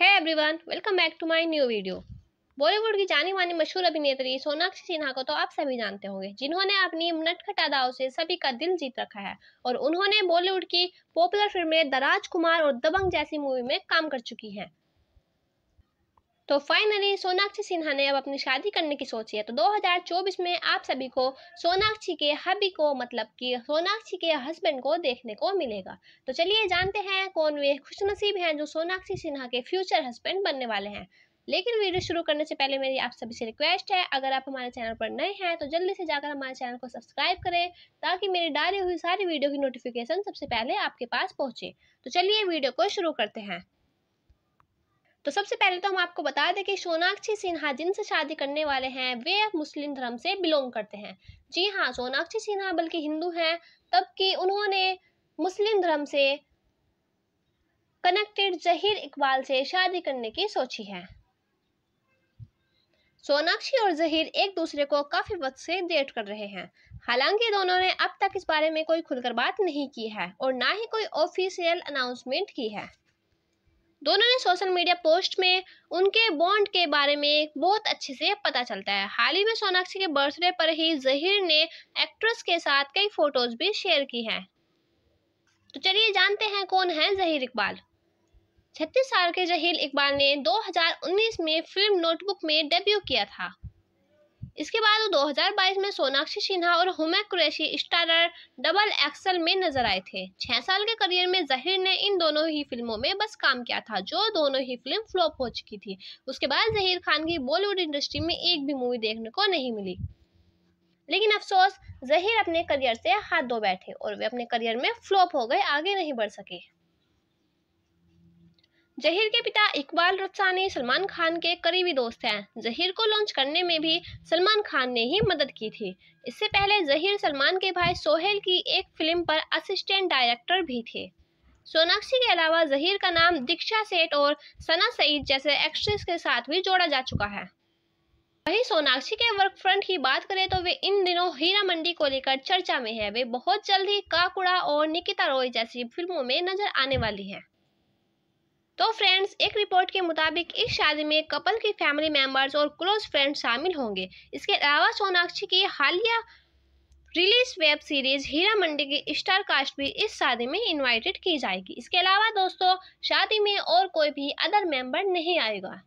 है everyone welcome back to my new video Bollywood की जानी मानी मशहूर अभिनेत्री सोनाक्षी सिन्हा को तो आप सभी जानते होंगे जिन्होंने अपनी नटखट अदाओं से सभी का दिल जीत रखा है और उन्होंने बॉलीवुड की पॉपुलर फिल्में दराज कुमार और दबंग जैसी मूवी में काम कर चुकी हैं तो फाइनली सोनाक्षी सिन्हा ने अब अपनी शादी करने की सोची है तो 2024 में आप सभी को सोनाक्षी के हबी को मतलब कि सोनाक्षी के हस्बैंड को देखने को मिलेगा तो चलिए जानते हैं कौन वे खुशनसीब हैं जो सोनाक्षी सिन्हा के फ्यूचर हस्बैंड बनने वाले हैं लेकिन वीडियो शुरू करने से पहले मेरी आप सभी से रिक्वेस्ट है अगर आप हमारे चैनल पर नए हैं तो जल्दी से जाकर हमारे चैनल को सब्सक्राइब करें ताकि मेरी डाली हुई सारी वीडियो की नोटिफिकेशन सबसे पहले आपके पास पहुंचे तो चलिए वीडियो को शुरू करते हैं तो सबसे पहले तो हम आपको बता दें कि सोनाक्षी सिन्हा जिनसे शादी करने वाले हैं वे मुस्लिम धर्म से बिलोंग करते हैं जी हाँ सोनाक्षी सिन्हा बल्कि हिंदू हैं तबकि उन्होंने मुस्लिम धर्म से कनेक्टेड जहीर इकबाल से शादी करने की सोची है सोनाक्षी और जहीर एक दूसरे को काफी वक्त से डेट कर रहे हैं हालांकि दोनों ने अब तक इस बारे में कोई खुलकर बात नहीं की है और ना ही कोई ऑफिशियल अनाउंसमेंट की है दोनों ने सोशल मीडिया पोस्ट में उनके बॉन्ड के बारे में बहुत अच्छे से पता चलता है हाल ही में सोनाक्षी के बर्थडे पर ही जहीर ने एक्ट्रेस के साथ कई फोटोज भी शेयर की हैं तो चलिए जानते हैं कौन है जहीर इकबाल छत्तीस साल के जहीर इकबाल ने 2019 में फिल्म नोटबुक में डेब्यू किया था इसके बाद वो 2022 में सोनाक्षी सिन्हा और Huma Qureshi starrer double XL में नजर आए थे छह साल के करियर में जहीर ने इन दोनों ही फिल्मों में बस काम किया था जो दोनों ही फिल्म फ्लॉप हो चुकी थी उसके बाद जहीर खान की बॉलीवुड इंडस्ट्री में एक भी मूवी देखने को नहीं मिली लेकिन अफसोस जहीर अपने करियर से हाथ धो बैठे और वे अपने करियर में फ्लॉप हो गए आगे नहीं बढ़ सके जहीर के पिता इकबाल रत्सानी सलमान खान के करीबी दोस्त हैं जहीर को लॉन्च करने में भी सलमान खान ने ही मदद की थी इससे पहले जहीर सलमान के भाई सोहेल की एक फिल्म पर असिस्टेंट डायरेक्टर भी थे सोनाक्षी के अलावा जहीर का नाम दीक्षा सेठ और सना सईद जैसे एक्ट्रेस के साथ भी जोड़ा जा चुका है वहीं सोनाक्षी के वर्क फ्रंट की बात करें तो वे इन दिनों हीरा मंडी को लेकर चर्चा में है वे बहुत जल्द ही काकुड़ा और निकिता रॉय जैसी फिल्मों में नजर आने वाली हैं तो फ्रेंड्स एक रिपोर्ट के मुताबिक इस शादी में कपल की फैमिली मेंबर्स और क्लोज फ्रेंड्स शामिल होंगे इसके अलावा सोनाक्षी की हालिया release web series Heera Mandi की स्टार कास्ट भी इस शादी में इनवाइटेड की जाएगी इसके अलावा दोस्तों शादी में और कोई भी अदर मेंबर नहीं आएगा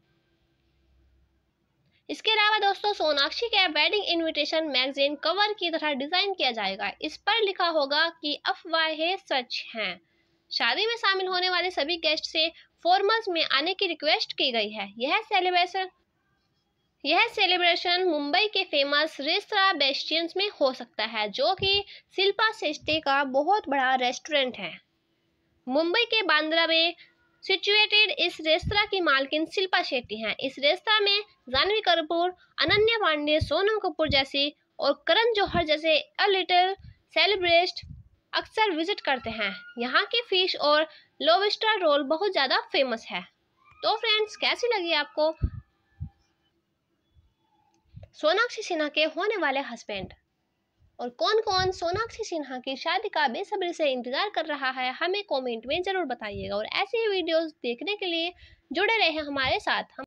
इसके अलावा दोस्तों सोनाक्षी के वेडिंग इनविटेशन मैगजीन कवर की तरह डिजाइन किया जाएगा इस पर लिखा होगा कि अफवाहें सच हैं शादी में शामिल होने वाले सभी गेस्ट से परफॉर्मेंस में आने की रिक्वेस्ट की गई है यह सेलिब्रेशन यह सेलिब्रेशन मुंबई के फेमस रेस्तरा बेस्टियंस में हो सकता है जो कि शिल्पा सेस्टे का बहुत बड़ा रेस्टोरेंट है मुंबई के बांद्रा में सिचुएटेड इस रेस्तरा की मालकिन शिल्पा शेट्टी हैं इस रेस्तरा में जानवी कपूर अनन्या पांडे सोनम कपूर जैसी और करण जौहर जैसे अ लिटिल सेलिब्रेस्ट अक्सर विजिट करते हैं यहाँ की फ़िश और लोवेस्टर रोल बहुत ज़्यादा फेमस है तो फ्रेंड्स कैसी लगी आपको सोनाक्षी सिन्हा के होने वाले हस्बैंड और कौन कौन सोनाक्षी सिन्हा की शादी का बेसब्री से इंतज़ार कर रहा है हमें कमेंट में ज़रूर बताइएगा और ऐसे ही वीडियोस देखने के लिए जुड़े रहें हमारे साथ हम